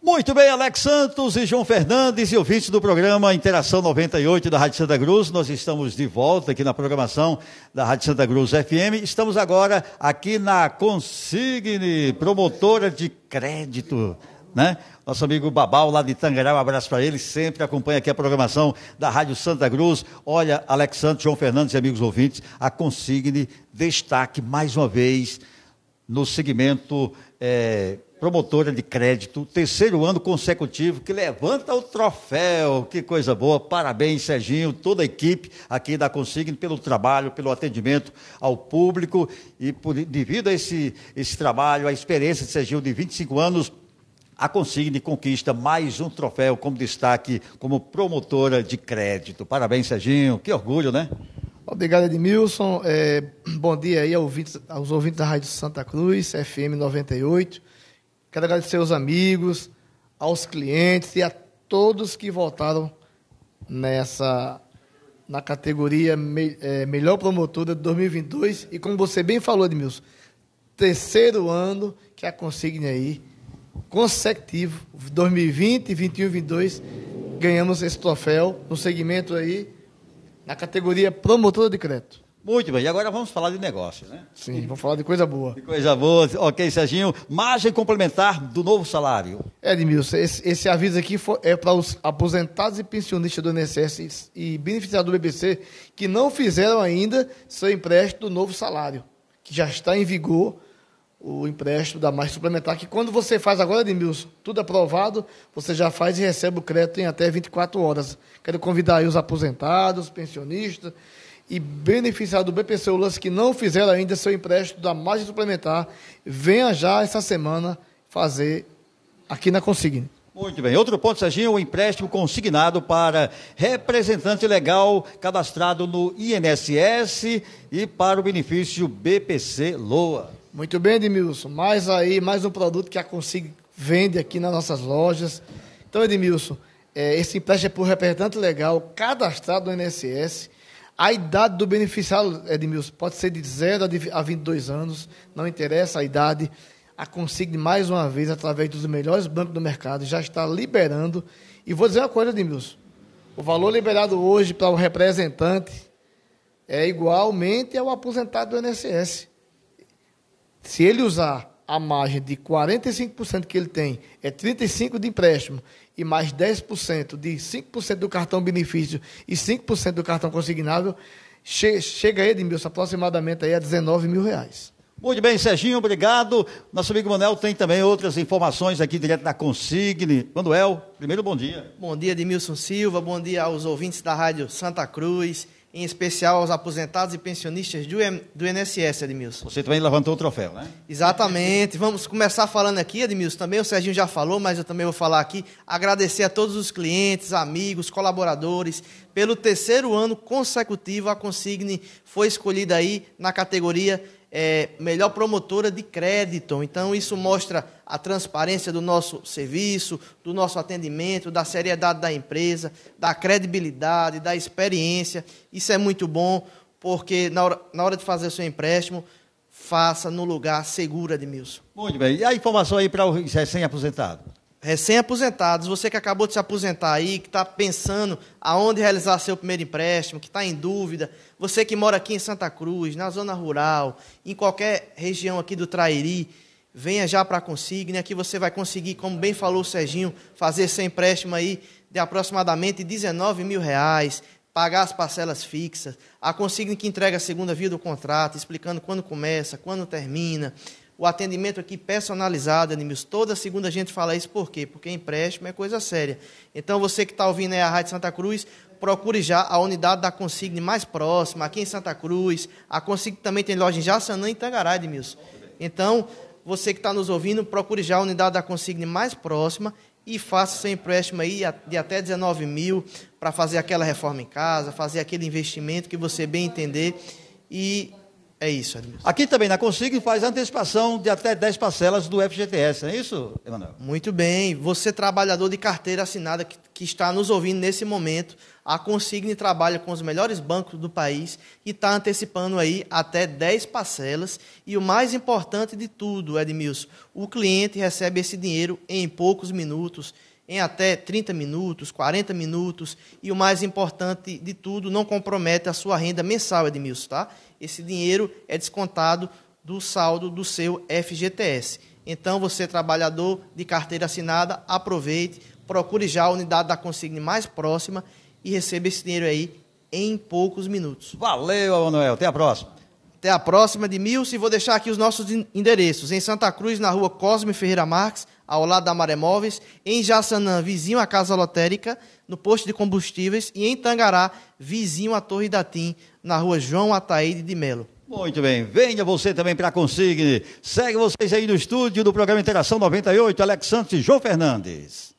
Muito bem, Alex Santos e João Fernandes e ouvintes do programa Interação 98 da Rádio Santa Cruz. Nós estamos de volta aqui na programação da Rádio Santa Cruz FM. Estamos agora aqui na Consigne, promotora de crédito, né? Nosso amigo Babal lá de Tangará, um abraço para ele, sempre acompanha aqui a programação da Rádio Santa Cruz. Olha, Alex Santos, João Fernandes e amigos ouvintes, a Consigne destaque mais uma vez no segmento é, promotora de crédito, terceiro ano consecutivo, que levanta o troféu. Que coisa boa. Parabéns, Serginho, toda a equipe aqui da Consign pelo trabalho, pelo atendimento ao público. E por, devido a esse, esse trabalho, a experiência de Serginho de 25 anos, a Consigne conquista mais um troféu como destaque como promotora de crédito. Parabéns, Serginho. Que orgulho, né? Obrigado, Edmilson. É, bom dia aí aos ouvintes da Rádio Santa Cruz, FM 98. Quero agradecer aos amigos, aos clientes e a todos que votaram nessa na categoria me, é, Melhor Promotora de 2022. E como você bem falou, Edmilson, terceiro ano que a consigne aí, consecutivo, 2020, 21 22, ganhamos esse troféu no segmento aí, na categoria Promotora de Crédito. Muito bem, e agora vamos falar de negócio, né? Sim, vamos falar de coisa boa. De coisa boa, ok, Serginho. Margem complementar do novo salário. É, Edmilson, esse, esse aviso aqui é para os aposentados e pensionistas do INSS e, e beneficiados do BBC que não fizeram ainda seu empréstimo do novo salário, que já está em vigor o empréstimo da margem suplementar, que quando você faz agora, Edmilson, tudo aprovado, você já faz e recebe o crédito em até 24 horas. Quero convidar aí os aposentados, pensionistas e beneficiar do BP pessoas que não fizeram ainda seu empréstimo da margem suplementar, venha já essa semana fazer aqui na Consigne. Muito bem. Outro ponto, Serginho, o empréstimo consignado para representante legal cadastrado no INSS e para o benefício BPC Loa. Muito bem, Edmilson. Mais aí, mais um produto que a Consigne vende aqui nas nossas lojas. Então, Edmilson, é, esse empréstimo é por representante legal cadastrado no INSS a idade do beneficiário, Edmilson, pode ser de 0 a 22 anos, não interessa a idade. A Consigne, mais uma vez, através dos melhores bancos do mercado, já está liberando. E vou dizer uma coisa, Edmilson: o valor liberado hoje para o representante é igualmente ao aposentado do INSS. Se ele usar a margem de 45% que ele tem é 35% de empréstimo e mais 10% de 5% do cartão benefício e 5% do cartão consignável, che chega aí, Edmilson, aproximadamente aí a 19 mil reais. Muito bem, Serginho, obrigado. Nosso amigo Manuel tem também outras informações aqui direto da Consigne. Manuel, primeiro bom dia. Bom dia, Edmilson Silva, bom dia aos ouvintes da Rádio Santa Cruz em especial aos aposentados e pensionistas do, do INSS, Edmilson. Você também levantou o troféu, né? Exatamente. Vamos começar falando aqui, Edmilson, também o Serginho já falou, mas eu também vou falar aqui, agradecer a todos os clientes, amigos, colaboradores, pelo terceiro ano consecutivo a Consigne foi escolhida aí na categoria é, melhor promotora de crédito. Então, isso mostra a transparência do nosso serviço, do nosso atendimento, da seriedade da empresa, da credibilidade, da experiência. Isso é muito bom, porque na hora, na hora de fazer o seu empréstimo, faça no lugar seguro, Edmilson. Muito bem. E a informação aí para o recém-aposentado? É, recém-aposentados, você que acabou de se aposentar aí, que está pensando aonde realizar seu primeiro empréstimo, que está em dúvida, você que mora aqui em Santa Cruz, na zona rural, em qualquer região aqui do Trairi, venha já para a Consigna, que você vai conseguir, como bem falou o Serginho, fazer seu empréstimo aí de aproximadamente 19 mil reais, pagar as parcelas fixas, a Consigna que entrega a segunda via do contrato, explicando quando começa, quando termina, o atendimento aqui personalizado, Animils. Toda segunda a gente fala isso por quê? Porque empréstimo é coisa séria. Então, você que está ouvindo aí a Rádio Santa Cruz, procure já a unidade da Consigne mais próxima, aqui em Santa Cruz. A Consigne também tem loja em Jaçanã e Tangará, Edmilson. Então, você que está nos ouvindo, procure já a unidade da Consigne mais próxima e faça seu empréstimo aí de até 19 mil para fazer aquela reforma em casa, fazer aquele investimento que você bem entender. E é isso, Edmilson. Aqui também na Consigne faz antecipação de até 10 parcelas do FGTS, não é isso, Emanuel? Muito bem. Você, trabalhador de carteira assinada que, que está nos ouvindo nesse momento, a Consigne trabalha com os melhores bancos do país e está antecipando aí até 10 parcelas. E o mais importante de tudo, Edmilson, o cliente recebe esse dinheiro em poucos minutos em até 30 minutos, 40 minutos e o mais importante de tudo, não compromete a sua renda mensal, Edmilson, tá? Esse dinheiro é descontado do saldo do seu FGTS. Então, você trabalhador de carteira assinada, aproveite, procure já a unidade da Consigne mais próxima e receba esse dinheiro aí em poucos minutos. Valeu, Manuel. Até a próxima. Até a próxima, Edmilson. E vou deixar aqui os nossos endereços. Em Santa Cruz, na rua Cosme Ferreira Marques, ao lado da Maremóveis, em Jaçanã, vizinho à Casa Lotérica, no posto de combustíveis, e em Tangará, vizinho à Torre da Tim, na rua João Ataíde de Melo. Muito bem, venha você também para a Consigne. Segue vocês aí no estúdio do programa Interação 98, Alex Santos e João Fernandes.